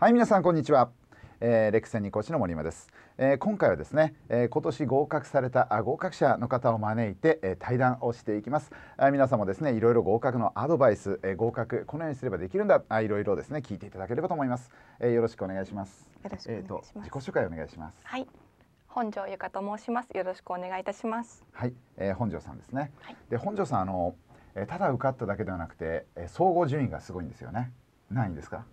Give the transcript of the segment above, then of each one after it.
はい皆さんこんにちは、えー、レクセンニ講師の森山です、えー、今回はですね、えー、今年合格されたあ合格者の方を招いて、え対談をしていきます、え皆さんもですねいろいろ合格のアドバイス、え合格このようにすればできるんだあいろいろですね聞いていただければと思います、えよろしくお願いしますよろしくお願いします、えー、自己紹介お願いしますはい本庄由香と申しますよろしくお願いいたしますはい、え本庄さんですね、はい、で本庄さんあの、えただ受かっただけではなくて、え総合順位がすごいんですよね何位ですか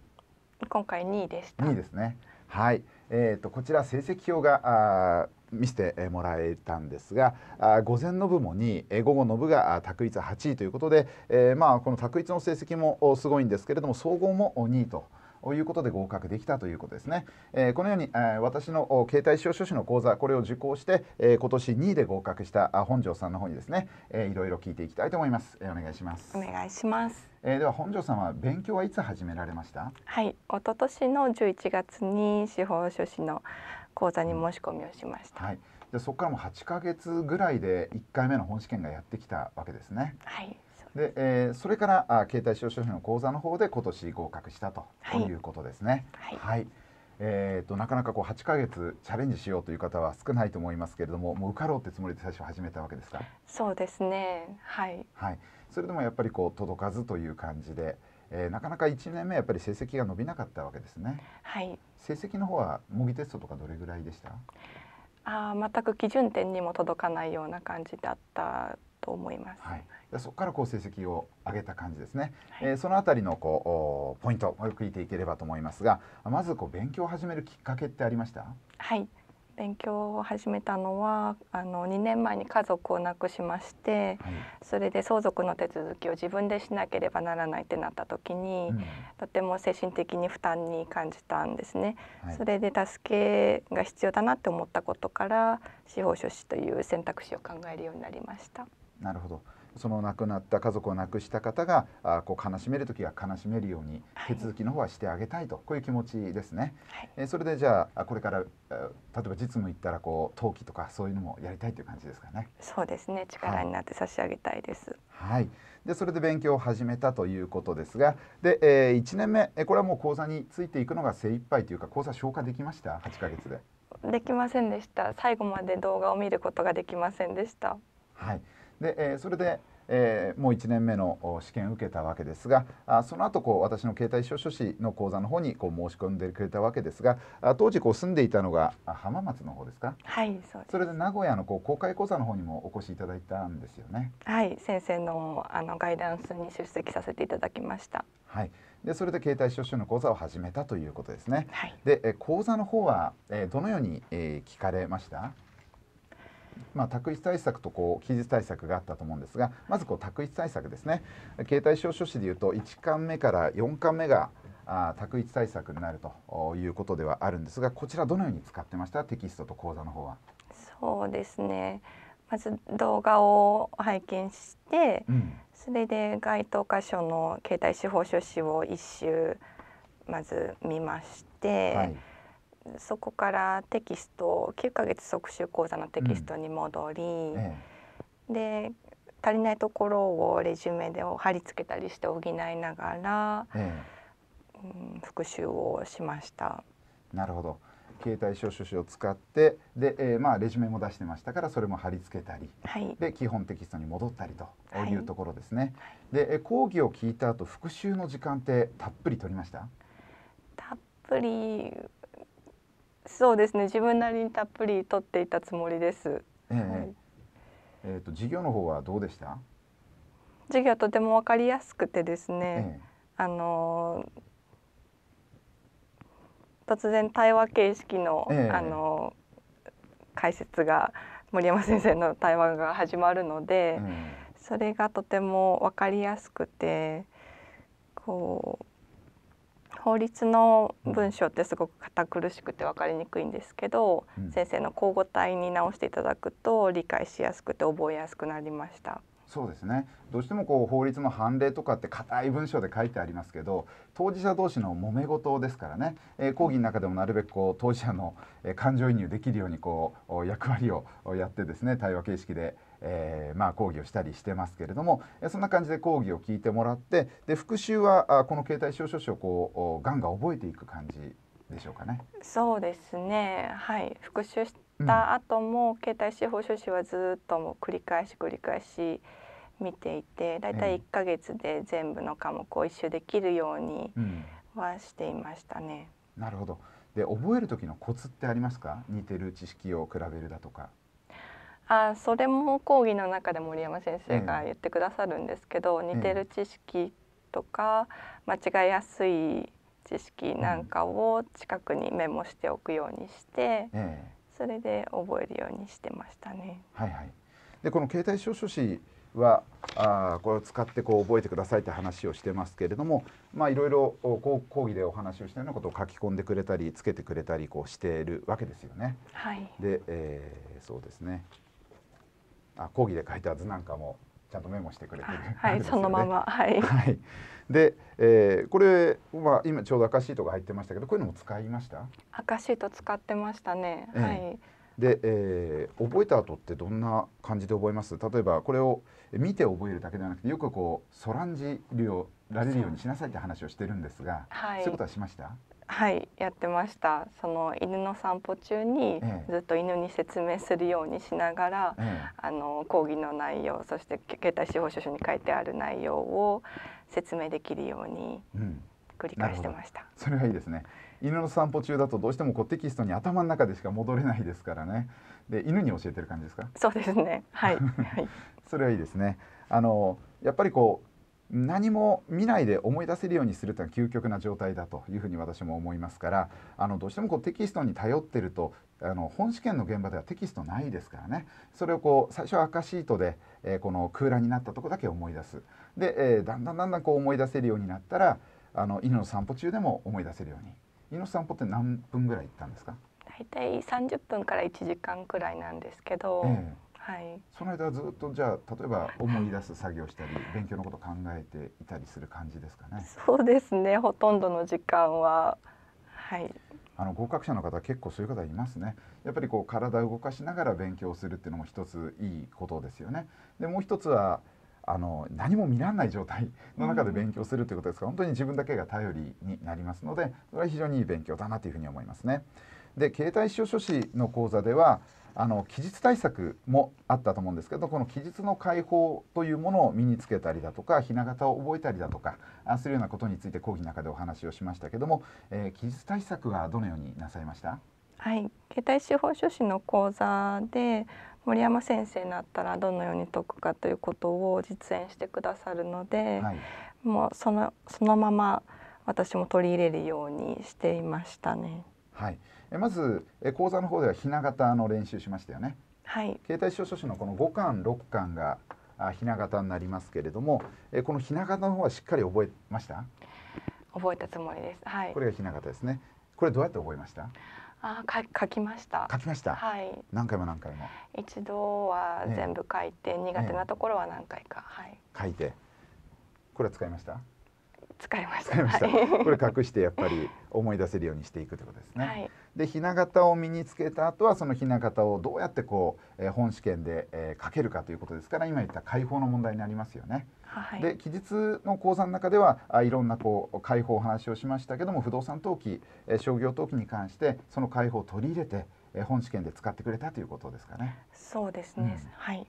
今回2位でした2位ですねはいえーと、こちら成績表が見せてもらえたんですが午前の部も2位午後の部が択一8位ということで、えー、まあこの択一の成績もすごいんですけれども総合も2位と。いうことで合格できたということですね、えー、このように、えー、私の携帯使用書士の講座これを受講して、えー、今年2位で合格した本庄さんの方にですね、えー、いろいろ聞いていきたいと思います、えー、お願いしますお願いしますえー、では本庄さんは勉強はいつ始められましたはい一昨年の11月に司法書士の講座に申し込みをしました、うん、はいでそこからも8か月ぐらいで1回目の本試験がやってきたわけですね。はいでえー、それからあ携帯司法書士の講座の方で今年合格したということですね。はい、はいえーと、なかなかこう8か月チャレンジしようという方は少ないと思いますけれどももう受かろうってつもりで最初始めたわけですかそうですねはい、はい、それでもやっぱりこう届かずという感じで、えー、なかなか1年目やっぱり成績が伸びなかったわけですねはい成績の方は模擬テストとかどれぐらいでしたあ全く基準点にも届かないような感じだったと思います。はい、そこからこう成績を上げた感じですね。はい、えー、そのあたりのこうポイントを聞いていければと思いますが、まずこう勉強を始めるきっかけってありました？はい、勉強を始めたのはあの2年前に家族を亡くしまして、はい、それで相続の手続きを自分でしなければならないってなった時に、うん、とても精神的に負担に感じたんですね、はい、それで助けが必要だなって思ったことから司法書士という選択肢を考えるようになりましたなるほどその亡くなった家族を亡くした方があこう悲しめる時は悲しめるように手続きの方はしてあげたいと、はい、こういう気持ちですね、はい、えそれでじゃあこれから例えば実務行ったらこう登記とかそういうのもやりたいという感じですかねそうですね力になって差し上げたいです、はい、はい、でそれで勉強を始めたということですがで、えー、1年目これはもう講座についていくのが精一杯というか講座消化できました八ヶ月でできませんでした最後まで動画を見ることができませんでしたはいで、えー、それで、えー、もう1年目の試験を受けたわけですがあその後こう私の携帯司書士の講座の方にこう申し込んでくれたわけですがあ当時こう住んでいたのが浜松の方ですかはいそうですそれで名古屋のこう公開講座の方にもお越しいただいたんですよねはい先生のあのガイダンスに出席させていただきましたはいでそれで携帯司書の講座を始めたということですね、はい、で講座の方は、えどのように、え聞かれましたまあ、択一対策とこう期日対策があったと思うんですがまずこう択一対策ですね携帯証書士でいうと1巻目から4巻目があ択一対策になるということではあるんですがこちらどのように使ってましたテキストと講座の方は。そうですねまず動画を拝見して、うん、それで該当箇所の携帯司法書士を一周まず見まして、はいそこからテキスト9ヶ月即習講座のテキストに戻り、うんええ、で足りないところをレジュメで貼り付けたりして補いながら、ええ、うん、復習をしました。なるほど携帯小書紙を使ってで、えー、まあレジュメも出してましたからそれも貼り付けたり、はい、で基本テキストに戻ったりというところですね。はい、で講義を聞いた後復習の時間ってたっぷり取りましたたっぷりそうですね自分なりにたっぷり取っていたつもりです。えー、はい、えーと、と授業の方はどうでした授業とてもわかりやすくてですね、えー、あのー、突然対話形式の、えー、あのー、解説が森山先生の対話が始まるので、それがとてもわかりやすくてこう法律の文章ってすごく堅苦しくて分かりにくいんですけど、うん、先生の口語体に直していただくと理解しやすくて覚えやすくなりました。そうですねどうしてもこう法律の判例とかって硬い文章で書いてありますけど当事者同士の揉め事ですからね、えー、講義の中でもなるべくこう当事者の感情移入できるようにこう役割をやってですね対話形式でえー、まあ、講義をしたりしてますけれども、えそんな感じで講義を聞いてもらってで復習はあこの携帯証書書をこうガンガン覚えていく感じでしょうかね。そうですねはい復習した後も、携帯司法書士はずっとも繰り返し繰り返し見ていてだいたい1ヶ月で全部の科目を一周できるようにはしていましたね。うん、なるほどで覚える時のコツってありますか似てる知識を比べるだとか。あそれも講義の中で森山先生が言ってくださるんですけど、うん、似てる知識とか間違いやすい知識なんかを近くにメモしておくようにして、うん、それで覚えるようにしてましたね。はいはい、でこの携帯小書士はあこれを使ってこう覚えてくださいって話をしてますけれどもいろいろ講義でお話をしたようなことを書き込んでくれたりつけてくれたりこうしているわけですよね。はい、で、えー、そうですねあ講義で書いた図なんかもちゃんとメモしてくれてる、はい、ね、そのままはい、はい、で、えー、これは今ちょうど赤シートが入ってましたけどこういうのも使いました赤シート使ってましたね、えー、はいで、えー、覚えた後ってどんな感じで覚えます例えばこれを見て覚えるだけではなくてよくこうそらんじるよられるようにしなさいって話をしてるんですが、はい、そういうことはしましたはいやってましたその犬の散歩中にずっと犬に説明するようにしながら、うん、あの講義の内容そして携帯司法書士に書いてある内容を説明できるように繰り返してました、うん、それはいいですね犬の散歩中だとどうしてもこうテキストに頭の中でしか戻れないですからねで犬に教えてる感じですかそうですねはい、はい、それはいいですねあのやっぱりこう何も見ないで思い出せるようにするというのは究極な状態だというふうに私も思いますからあのどうしてもこうテキストに頼ってるとあの本試験の現場ではテキストないですからねそれをこう最初赤シートで、えー、この空欄になったとこだけ思い出すで、えー、だんだんだんだんこう思い出せるようになったらあの犬の散歩中でも思い出せるように犬の散歩って何分ぐらい行ったんですか大体30分から1時間くらいなんですけど、えーはい、その間ずっとじゃあ例えば思い出す作業したり勉強のこと考えていたりする感じですかね。そうですねほとんどの時間は、はい、あの合格者の方結構そういう方いますね。やっぱりこう体を動かしながら勉強するっていうのも一ついいことですよね。でもう一つはあの何も見らんない状態の中で勉強するということですから、うん、本当に自分だけが頼りになりますのでそれは非常にいい勉強だなというふうに思いますね。で携帯使用書士の講座ではあの期日対策もあったと思うんですけどこの期日の解放というものを身につけたりだとかひな形を覚えたりだとかするようなことについて講義の中でお話をしましたけども、えー、期日対策はどのようになさいましたはい、携帯司法書士の講座で森山先生になったらどのように解くかということを実演してくださるので、はい、もうそのそのまま私も取り入れるようにしていましたね。はい、えまず、え講座の方ではひな型の練習しましたよね。はい、携帯小書士のこの五巻六巻があひな型になりますけれども、えこのひな型の方はしっかり覚えました覚えたつもりです。はい、これがひな型ですね。これどうやって覚えましたあか書きました書きましたはい何回も何回も一度は全部書いて、ね、苦手なところは何回か、ね、はい書いてこれは使いました使いました。した これ隠してやっぱり思い出せるようにしていくということですね。はい、でひな形を身につけた後はそのひな形をどうやってこう、えー、本試験で、えー、書けるかということですから今言った解放の問題になりますよね。はい、で期日の講座の中ではあいろんなこう解放お話をしましたけども不動産登記、えー、商業登記に関してその解放を取り入れて、えー、本試験で使ってくれたということですかね。そうですね、うん、はい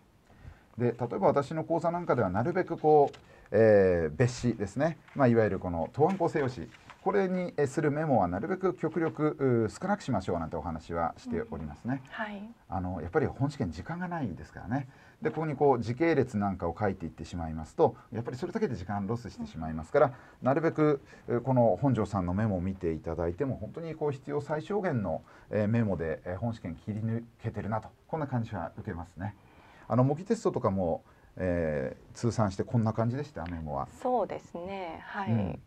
で例えば私の講座なんかではなるべくこう、えー、別紙ですね、まあ、いわゆるこの答案構成用紙これにするメモはなるべく極力少なくしましょうなんてお話はしておりますね。うんはい、あのやっぱり本試験時間がないですからね。でここにこう時系列なんかを書いていってしまいますとやっぱりそれだけで時間ロスしてしまいますから、うん、なるべくこの本庄さんのメモを見ていただいても本当にこう必要最小限のメモで本試験切り抜けてるなとこんな感じは受けますね。あの模擬テストとかも、えー、通算してこんな感じでしたメモは。そうですねはい、うん、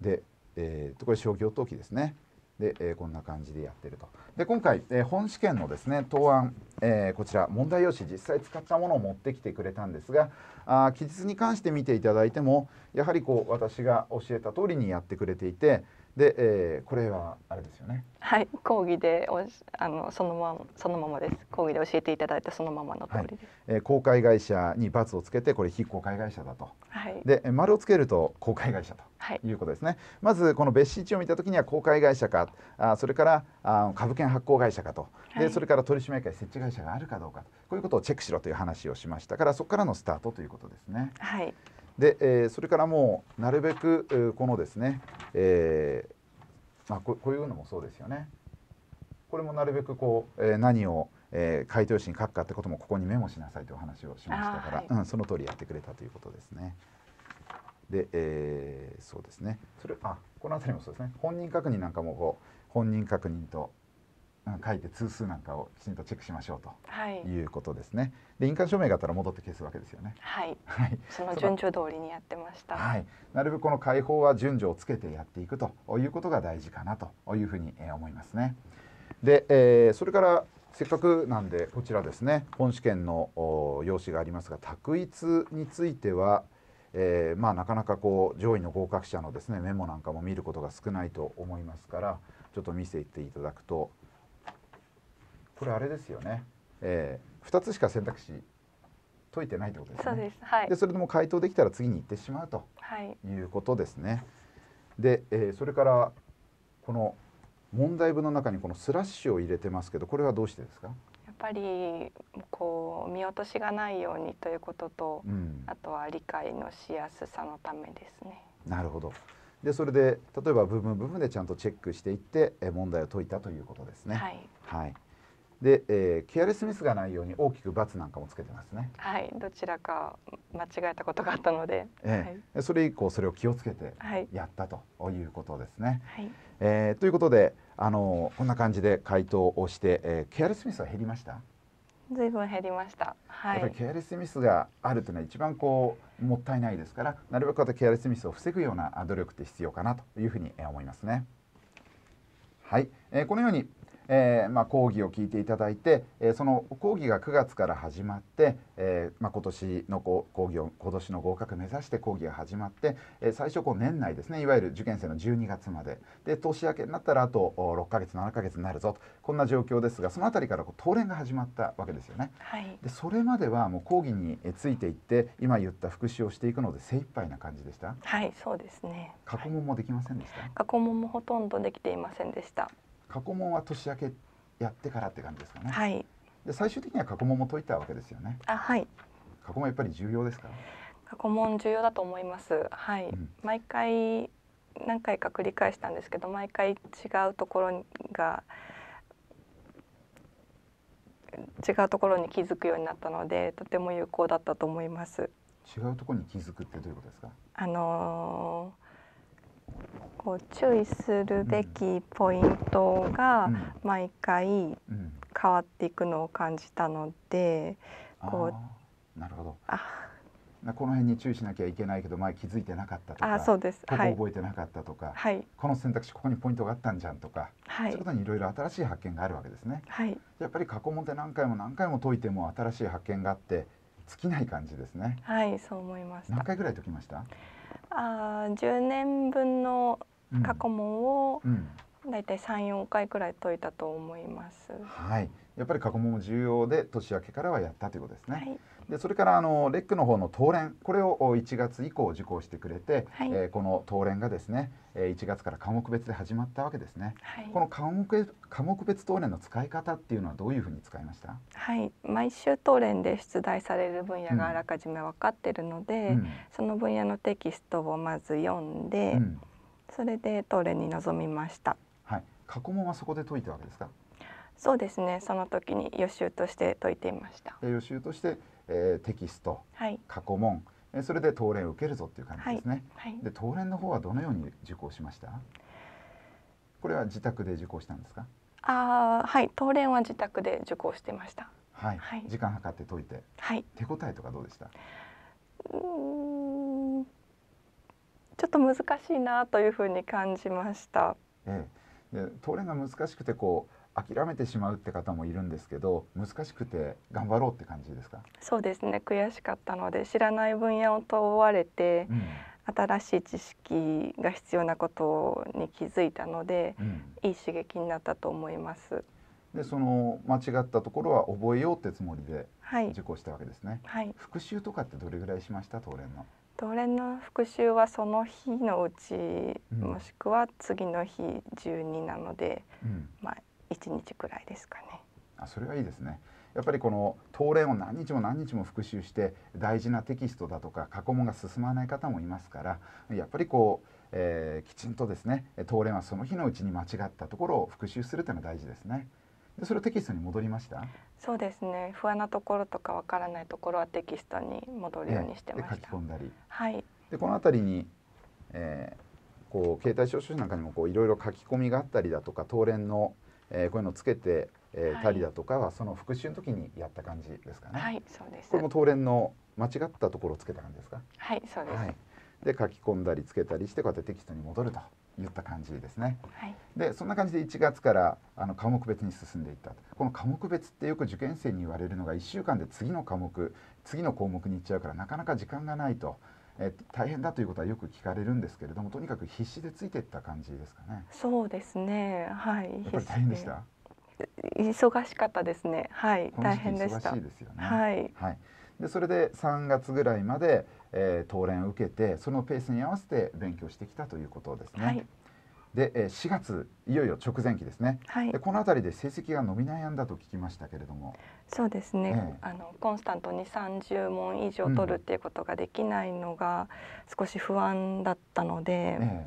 で、えー、とこれ商業登記ですね。で、えー、こんな感じでやってると。で今回、えー、本試験のですね答案、えー、こちら問題用紙実際使ったものを持ってきてくれたんですがあ記述に関して見ていただいてもやはりこう私が教えた通りにやってくれていて、で、えー、これはあれですよね。はい、講義でおあのそのままそのままです。講義で教えていただいたそのままの通りです。はい、えー、公開会社に罰をつけてこれ非公開会社だと。はい。で丸をつけると公開会社とはいいうことですね。はい、まずこの別紙地を見た時には公開会社か、あそれからあ株券発行会社かと、でそれから取締役会設置会社があるかどうかこういうことをチェックしろという話をしましたからそこからのスタートということですね。はい。で、えー、それからもうなるべくこのですね、えー、まあ、こういうのもそうですよね。これもなるべくこう、えー、何を、えー、回答紙に書くかってこともここにメモしなさいというお話をしましたから、はい、うん、その通りやってくれたということですね。で、えー、そうですね。それあこの辺りもそうですね。本人確認なんかもこう本人確認と書いて通数なんかをきちんとチェックしましょうと、い、うことですね。で印鑑証明があったら戻って消すわけですよね。はい。はい。その順序通りにやってました。はい。なるべくこの解放は順序をつけてやっていくということが大事かなというふうに思いますね。で、えー、それからせっかくなんでこちらですね本試験の用紙がありますが択一については、えー、まあなかなかこう上位の合格者のですねメモなんかも見ることが少ないと思いますからちょっと見せていただくと。これあれですよね、えー、2つしか選択肢解いてないってことですねそうですはいでそれでも回答できたら次に行ってしまうということですね、はい、で、えー、それからこの問題文の中にこのスラッシュを入れてますけどこれはどうしてですかやっぱりこう見落としがないようにということと、うん、あとは理解のしやすさのためですね。なるほどでそれで例えば部分部分でちゃんとチェックしていって問題を解いたということですね。はい、はいで、えー、ケアレスミスがないように大きく×なんかもつけてますね。はい、どちらか間違えたことがあったので、えー、はい、それ以降それを気をつけてやったということですね。はい、えー、ということで、あのこんな感じで回答をして、えー、ケアレスミスは減りました。ずいぶん減りました。はい、やっぱりケアレスミスがあるというのは一番こうもったいないですから、なるべくケアレスミスを防ぐような努力って必要かなというふうに思いますね。はい、えー、このようにえーまあ、講義を聞いていただいて、えー、その講義が9月から始まって、えーまあ、今年の講義を今年の合格目指して講義が始まって、えー、最初こう年内ですねいわゆる受験生の12月までで年明けになったらあと6か月7か月になるぞとこんな状況ですがその辺りからこう当連が始まったわけですよね。はい、でそれまではもう講義についていって今言った復習をしていくので精一杯な感じでしたはいそうですね過去問もできませんでした、過去問もほとんどできていませんでした過去問は年明けやってからって感じですかね。はい。で最終的には過去問も解いたわけですよね。あはい。過去問やっぱり重要ですか。過去問重要だと思います。はい。うん、毎回何回か繰り返したんですけど、毎回違うところが違うところに気づくようになったので、とても有効だったと思います。違うところに気づくってどういうことですか。あのーこう注意するべきポイントが毎回変わっていくのを感じたので、こうなるほどこの辺に注意しなきゃいけないけど前気づいてなかったとかあそうですここ覚えてなかったとか、はい、この選択肢ここにポイントがあったんじゃんとか、はい、そういうことにいろいろ新しい発見があるわけですね。はい、やっぱり過去問っ何回も何回も解いても新しい発見があって尽きない感じですね。はいそう思いまし何回ぐらい解きましたあ10年分の過去問を大体34回くらい解いたと思います。はいやっぱり過去問も重要で年明けからはやったということですね。はい、でそれからあのレックの方の当連これを1月以降受講してくれて、はい、えー、この当連がですね、えー、1月から科目別で始まったわけですね。はい、この科目科目別当連の使い方っていうのはどういうふうに使いました？はい毎週当連で出題される分野があらかじめ分かってるので、うん、その分野のテキストをまず読んで、うん、それで当連に臨みました。はい過去問はそこで解いたわけですか？そうですねその時に予習として解いていました予習として、えー、テキスト、はい、過去問、えー、それで当連受けるぞっていう感じですね、はい、はい、で当連の方はどのように受講しましたこれは自宅で受講したんですかああはい当連は自宅で受講してましたはい、はい、時間計って解いて、はい、手応えとかどうでしたうんちょっと難しいなというふうに感じましたええで当連が難しくてこう諦めてしまうって方もいるんですけど難しくて頑張ろうって感じですかそうですね悔しかったので知らない分野を問われて、うん、新しい知識が必要なことに気づいたので、うん、いい刺激になったと思いますでその間違ったところは覚えようってつもりで受講したわけですね、はい、復習とかってどれぐらいしました東連の同連の復習はその日のうち、うん、もしくは次の日12なので、うん、まあ1日くらいですかね。あそれはいいですねやっぱりこの答練を何日も何日も復習して大事なテキストだとか過去問が進まない方もいますからやっぱりこう、えー、きちんとですね答練はその日のうちに間違ったところを復習するというのが大事ですね。でそれをテキストに戻りましたそうですね不安なところとかわからないところはテキストに戻るようにしてました、えー、書き込んだり、はい、でこの辺りに、えー、こう携帯証書なんかにもこういろいろ書き込みがあったりだとか答練のえー、こういうのをつけて、えー、たりだとかはその復習の時にやった感じですかね。はい、そうです。これも当連の間違ったところをつけた感じですか。はい、そうです。はい、で書き込んだりつけたりしてこうやってテキストに戻ると。言った感じですね。はい、でそんな感じで1月からあの科目別に進んでいったこの科目別ってよく受験生に言われるのが1週間で次の科目次の項目に行っちゃうからなかなか時間がないとえっ大変だということはよく聞かれるんですけれどもとにかく必死でついていった感じですかね。そうですねはいやっぱり大変でした忙しかったですねはい大変でした忙しいですよねはい、はい、でそれで三月ぐらいまで、えー、当連を受けてそのペースに合わせて勉強してきたということですね。はいで、え4月いよいよ直前期ですね、はい、この辺りで成績が伸び悩んだと聞きましたけれどもそうですね、えあのコンスタントに30問以上取るっていうことができないのが少し不安だったので、うんえ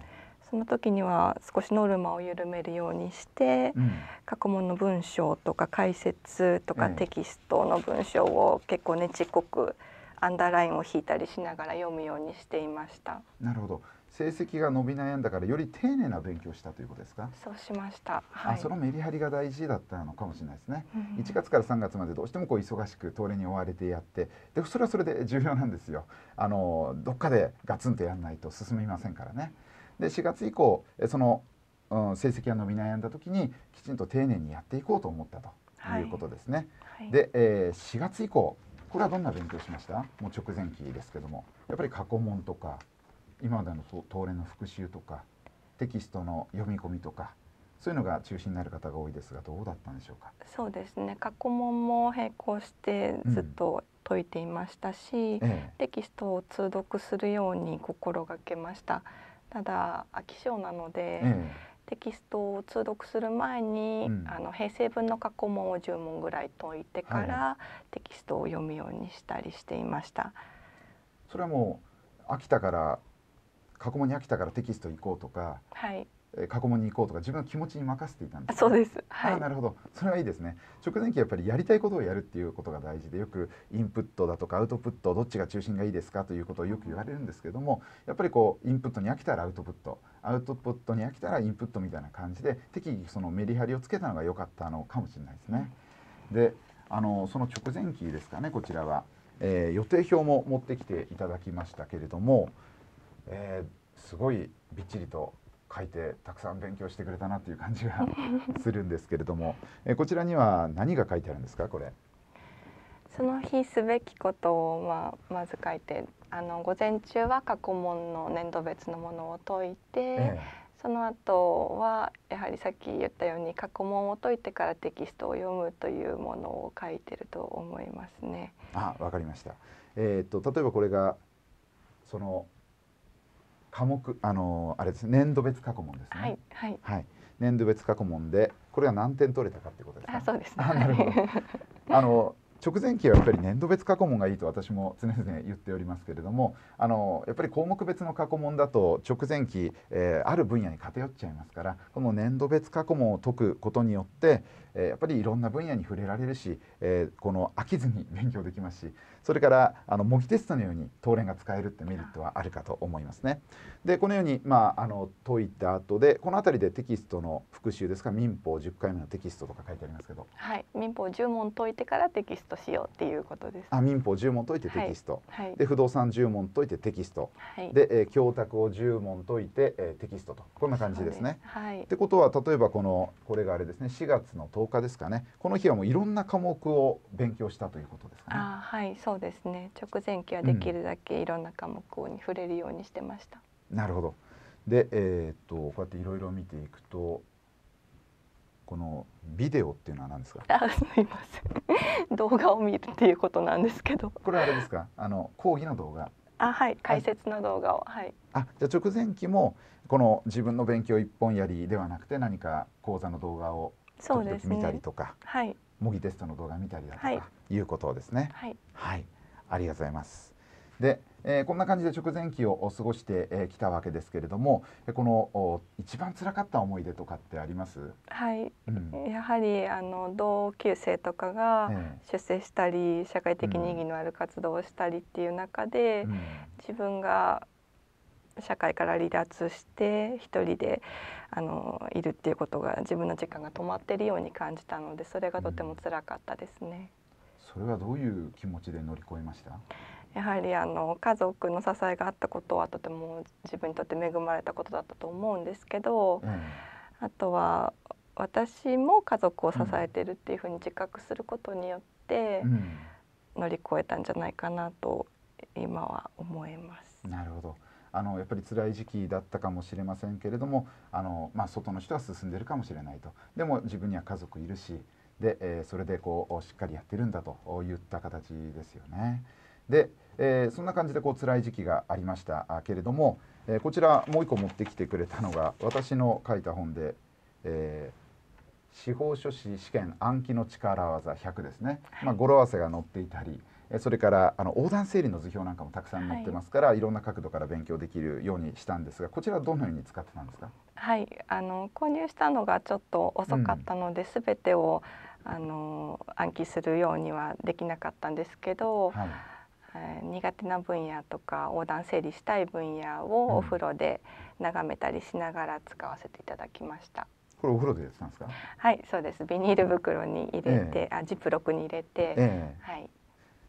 その時には少しノルマを緩めるようにして、うん、過去問の文章とか解説とかテキストの文章を結構ねちっこくアンダーラインを引いたりしながら読むようにしていました。なるほど成績が伸び悩んだからより丁寧な勉強したということですかそうしました、はい、あそのメリハリが大事だったのかもしれないですね、うん、1月から3月までどうしてもこう忙しく東レに追われてやってでそれはそれで重要なんですよあのどっかでガツンとやらないと進みませんからねで4月以降その、うん、成績が伸び悩んだ時にきちんと丁寧にやっていこうと思ったということですね、はいはい、で、えー、4月以降これはどんな勉強しましたもう直前期ですけどもやっぱり過去問とか今までの東レの復習とかテキストの読み込みとかそういうのが中心になる方が多いですがどうだったんでしょうかそうですね過去問も並行してずっと解いていましたし、うんええ、テキストを通読するように心がけましたただ飽き性なので、え、テキストを通読する前に、うん、あの平成文の過去問を10問ぐらい解いてから、はい、テキストを読むようにしたりしていましたそれはもう飽きたから過去問に飽きたからテキスト行こうとか、はい、過去問に行こうとか自分の気持ちに任せていたんです、ね、そうです、はい、あなるほどそれはいいですね直前期やっぱりやりたいことをやるっていうことが大事でよくインプットだとかアウトプットどっちが中心がいいですかということをよく言われるんですけどもやっぱりこうインプットに飽きたらアウトプットアウトプットに飽きたらインプットみたいな感じで適宜そのメリハリをつけたのが良かったのかもしれないですね。であのその直前期ですかねこちらは、えー、予定表も持ってきていただきましたけれども。えー、すごいびっちりと書いてたくさん勉強してくれたなという感じが するんですけれども、えー、こちらには何が書いてあるんですかこれその日すべきことを、まあ、まず書いてあの午前中は過去問の年度別のものを解いて、ええ、その後はやはりさっき言ったように過去問を解いてからテキストを読むというものを書いてると思いますね。あ、わかりました。えー、っと例えばこれがその科目あのあれです年度別過去問ですね。はい、はい、はい、年度別過去問でこれは何点取れたかってことですか。あそうですね。なるほど。あの直前期はやっぱり年度別過去問がいいと私も常々言っておりますけれどもあのやっぱり項目別の過去問だと直前期、えー、ある分野に偏っちゃいますからこの年度別過去問を解くことによって、えー、やっぱりいろんな分野に触れられるし、えー、この飽きずに勉強できますしそれからあの模擬テストのように東連が使えるってメリットはあるかと思いますね。でこのように、まあ、あの解いた後でこの辺りでテキストの復習ですか民法10回目のテキストとか書いてありますけどはい民法10問解いてからテキストしようっていうことです。あ民法10問解いてテキスト、はいはい、で不動産10問解いてテキスト、はい、で、えー、教託を10問解いて、えー、テキストとこんな感じですね。すはい、ってことは例えばこのこれがあれですね4月の10 10ですかねこの日はもういろんな科目を勉強したということですかね。あはいそうですね直前期はできるだけいろんな科目に触れるようにしてました。なるほどで、えー、っとこうやっていろいろ見ていくとこのビデオっていうのは何ですか。あ、すみません。動画を見るっていうことなんですけど。これあれですか。あの講義の動画。あ、はい、解説の動画を、はい。あ、じゃあ直前期もこの自分の勉強一本やりではなくて何か講座の動画をちょっと見たりとか、はい、模擬テストの動画見たりだとか、いうことですね、はい、はい、ありがとうございます。で、えー、こんな感じで直前期を過ごしてき、えー、たわけですけれどもこの一番辛かった思い出とかってありますはい、うん、やはりあの同級生とかが出世したり、えー、社会的に意義のある活動をしたりっていう中で、うん、自分が社会から離脱して一人であのいるっていうことが自分の時間が止まっているように感じたのでそれがとても辛かったですね。それはどういう気持ちで乗り越えましたやはりあの家族の支えがあったことはとても自分にとって恵まれたことだったと思うんですけど、うん、あとは私も家族を支えてるっていうふうに自覚することによって、乗り越えたんじゃないかなと今は思います。なるほどあのやっぱり辛い時期だったかもしれませんけれどもあの、まあ、外の人は進んでるかもしれないとでも自分には家族いるしで、えー、それでこうしっかりやってるんだといった形ですよね。で、えー、そんな感じでこう辛い時期がありましたけれども、えー、こちらもう一個持ってきてくれたのが私の書いた本で、え司法書士試験暗記の力技100ですね、まあ、語呂合わせが載っていたり。それからあの横断整理の図表なんかもたくさん載ってますから、はい、いろんな角度から勉強できるようにしたんですがこちらどのように使ってたんですかはいあの購入したのがちょっと遅かったので、うん、全てをあの暗記するようにはできなかったんですけど、はいえー、苦手な分野とか横断整理したい分野をお風呂で眺めたりしながら使わせていただきました。これお風呂でやってたんですか。はい、そうです。ビニール袋に入れて、えー、あ、ジップロックに入れて、えー、はい、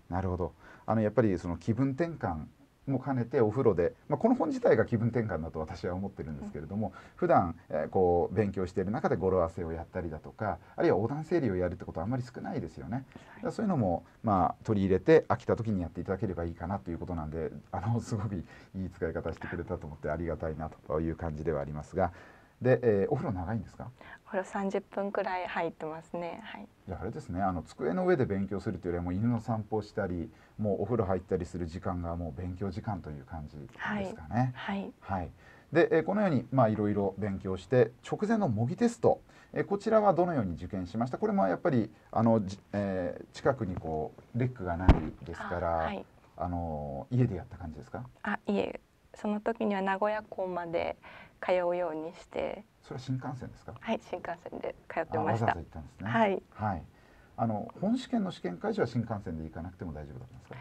なるほどあのやっぱりその気分転換も兼ねてお風呂で、まあ、この本自体が気分転換だと私は思ってるんですけれども、うん、普段、えこう勉強している中で語呂合わせをやったりだとかあるいは横断整理をやるってことはあんまり少ないですよね、はい、そういうのも、まあ、取り入れて飽きた時にやっていただければいいかなということなんであのすごくいい使い方してくれたと思ってありがたいなという感じではありますが。で、えー、お風呂長いんですかお風呂30分くらい入ってますねはいあれですねあの机の上で勉強するというよりはもう犬の散歩をしたりもうお風呂入ったりする時間がもう勉強時間という感じですかねはい、はい、で、えー、このようにまあいろいろ勉強して直前の模擬テスト、えー、こちらはどのように受験しましたこれもやっぱりあの、えー、近くにこうレックがないですから、はい、あの家でやった感じですかあ家その時には名古屋港まで通うようにしてそれは新幹線ですかはい新幹線で通ってましたわざわざ行ったんですねはい、はい、あの本試験の試験会場は新幹線で行かなくても大丈夫だったんですか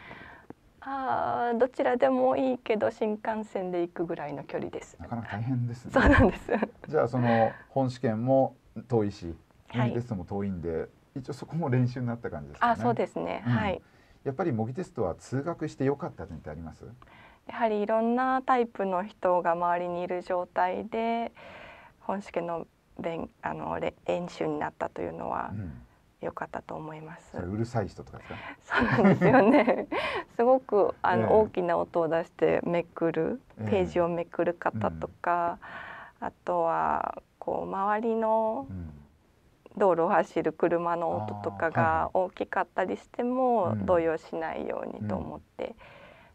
ああ、どちらでもいいけど新幹線で行くぐらいの距離ですなかなか大変ですねそうなんですじゃあその本試験も遠いし模擬テストも遠いんで、はい、一応そこも練習になった感じですかねあそうですね、うん、はいやっぱり模擬テストは通学して良かった点ってありますやはりいろんなタイプの人が周りにいる状態で本試験の勉あの練習になったというのは良かったと思います。うん、うるさい人とかですか？そうなんですよね。すごくあの、えー、大きな音を出してめくるページをめくる方とか、えーうん、あとはこう周りの、道路を走る車の音とかが大きかったりしても動揺しないようにと思って、はい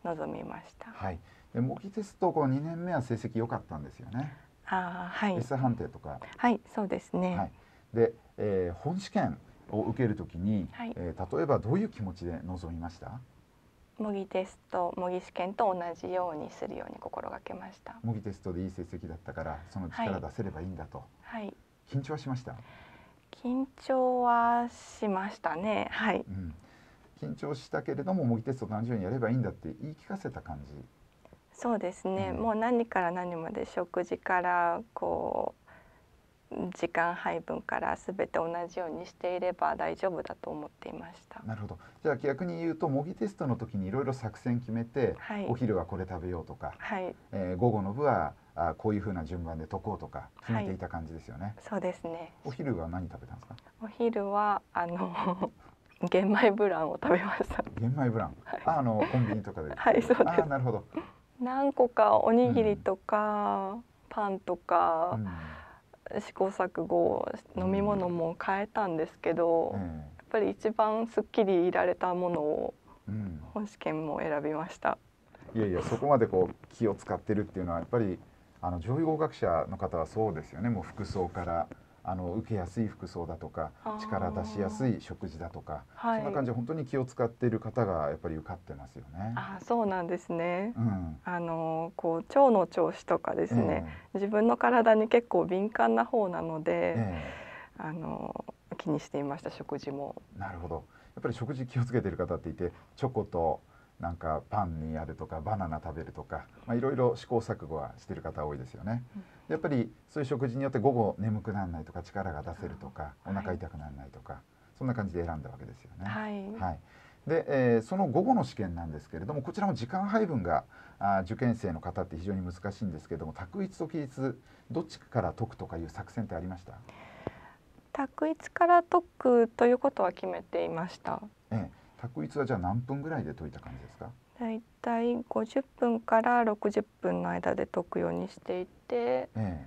臨みました。はい。で模擬テストこの2年目は成績良かったんですよね。ああはい。S 判定とか。はいそうですね。はい。で、えー、本試験を受けるときに、はい、えー、例えばどういう気持ちで臨みました？模擬テスト模擬試験と同じようにするように心がけました模擬テストでいい成績だったからその力出せればいいんだと、はい、緊張はしました緊張はしましたねはい、うん、緊張したけれども模擬テストと同じようにやればいいんだって言い聞かせた感じそうですね、うん、もう何から何まで食事からこう時間配分から全て同じようにしていれば大丈夫だと思っていましたなるほどじゃあ逆に言うと模擬テストの時にいろいろ作戦決めて、はい、お昼はこれ食べようとか、はいえー、午後の部はあこういうふうな順番で解こうとか決めていた感じですよね、はい、そうですねお昼は何食べたんですかお昼はあの玄米ブランを食べました玄米ブラン、あのコンビニとかではいそうですなるほど何個かおにぎりとか、うん、パンとか、うん、試行錯誤飲み物も変えたんですけど、うん、やっぱり一番すっきりいられたものを本試験も選びました、いやいやそこまでこう気を使ってるっていうのはやっぱりあの上位合格者の方はそうですよねもう服装からあの受けやすい服装だとか力出しやすい食事だとか、はい、そんな感じで本当に気を使っている方がやっぱり受かってますよね。あそうなんですね、うん、あのこう腸の調子とかですね、えー、自分の体に結構敏感な方なので、えー、あの気にしていました食事も。なるほどやっぱり食事気をつけてる方っていてチョコとなんかパンにやるとかバナナ食べるとか、まあ、いろいろ試行錯誤はしてる方多いですよね、やっぱりそういう食事によって午後眠くならないとか力が出せるとかお腹痛くならないとか、そんな感じで選んだわけですよね。はい、はいで、えー、その午後の試験なんですけれどもこちらも時間配分があ受験生の方って非常に難しいんですけれども択一と記述どっちから解くとかいう作戦ってありました択一から解くということは決めていました。ええ択一はじゃあ何分ぐらいで解いた感じですか大体たい50分から60分の間で解くようにしていて、ええ、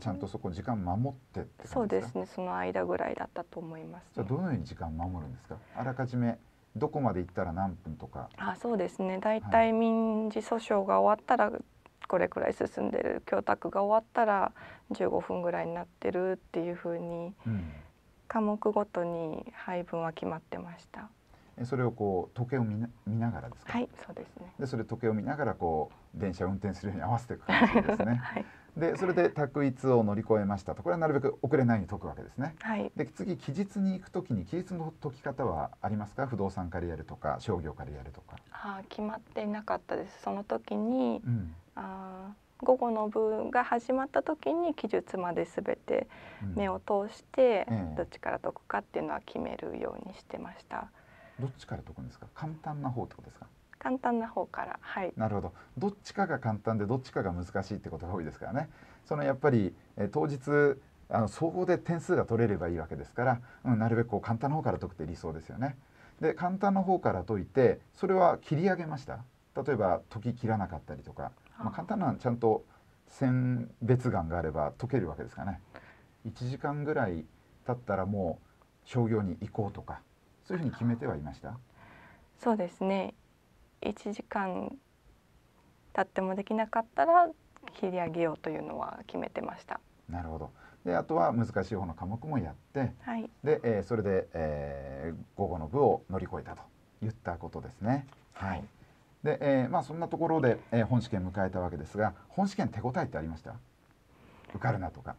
ちゃんとそこ時間守ってってそうですねその間ぐらいだったと思います、ね、じゃあどのように時間守るんですかあらかじめどこまで行ったら何分とかあそうですね大体民事訴訟が終わったら、これくらい進んでる供託が終わったら15分ぐらいになってるっていうふうに、ん、科目ごとに配分は決まってました。それをこう時計を見ながらですか。はい、そうですね。でそれ時計を見ながらこう電車運転するように合わせていく感じですね。はい。でそれで択一を乗り越えましたとこれはなるべく遅れないように解くわけですね。はい、で次期日に行く時に期日の解き方はありますか不動産からやるとか商業からやるとか。あ決まっていなかったですその時に、うん、あ午後の部が始まった時に記述まで全て目を通して、どっちから解くかっていうのは決めるようにしてました。どっちから解くんですか簡単な方ってことですか簡単な方からはいなるほどどっちかが簡単でどっちかが難しいってことが多いですからねそのやっぱり、え当日あの総合で点数が取れればいいわけですから、うん、なるべくこう簡単な方から解くって理想ですよねで簡単な方から解いてそれは切り上げました例えば解ききらなかったりとか、まあ、簡単なちゃんと選別眼があれば解けるわけですかね1時間ぐらい経ったらもう商業に行こうとかそういうふうに決めてはいましたそうですね1時間経ってもできなかったら切り上げようというのは決めてましたなるほどであとは難しい方の科目もやって、はい、で、えー、それで、えー、午後の部を乗り越えたと言ったことですね。はい、で、えー、まあそんなところで、えー、本試験迎えたわけですが本試験手応えってありました受かるなとか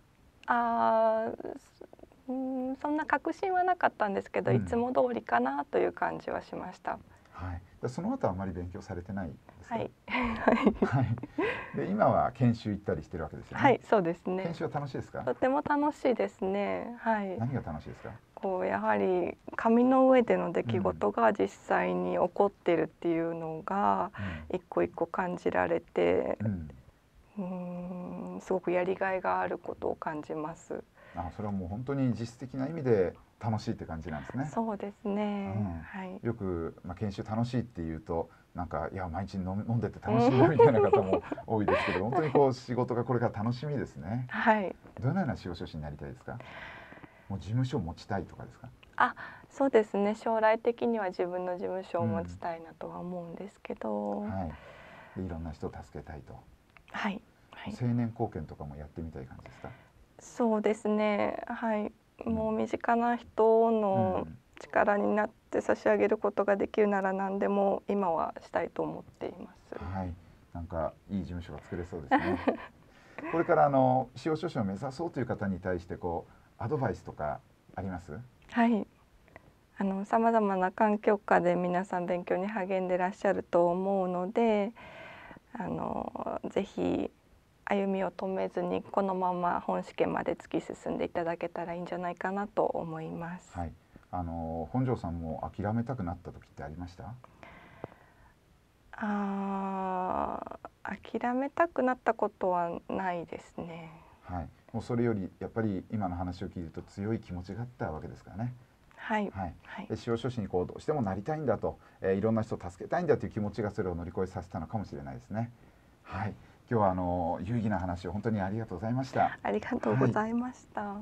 あうんそんな確信はなかったんですけど、うん、いつも通りかなという感じはしました。はい、その後はあまり勉強されてないはい。はい。で今は研修行ったりしてるわけですよね。はい、そうですね。研修は楽しいですか？とても楽しいですね。はい。何が楽しいですか？こうやはり紙の上での出来事が実際に起こってるっていうのが一個一個感じられて、うん、うんすごくやりがいがあることを感じます。あそれはもう本当に実質的な意味で楽しいって感じなんですね。そうですね。うん、はい。よくまあ研修楽しいっていうとなんかいや毎日 飲んでて楽しいみたいな方も多いですけど、本当にこう仕事がこれから楽しみですね。はい。どのような仕事になりたいですか。もう事務所持ちたいとかですか。あ、そうですね。将来的には自分の事務所を持ちたいなとは思うんですけど。うん、はい。いろんな人を助けたいと。はい。はい、青年貢献とかもやってみたい感じですか。そうですねはいもう身近な人の力になって差し上げることができるなら何でも今はしたいと思っています。はい、なんかいい事務所が作れそうですね。これからあの司法書士を目指そうという方に対してこうアドバイスとかあります？はい。あのさまざまな環境下で皆さん勉強に励んでいらっしゃると思うので、あのぜひ歩みを止めずにこのまま本試験まで突き進んでいただけたらいいんじゃないかなと思います。はい、あの本庄さんも諦めたくなった時ってありました？ああ、諦めたくなったことはないですね。はい、もうそれよりやっぱり今の話を聞いると強い気持ちがあったわけですからね。はい、はいはい、司法書士にこうどうしてもなりたいんだと、えー、いろんな人を助けたいんだという気持ちがそれを乗り越えさせたのかもしれないですね。はい今日はあの有意義な話を本当にありがとうございましたありがとうございました、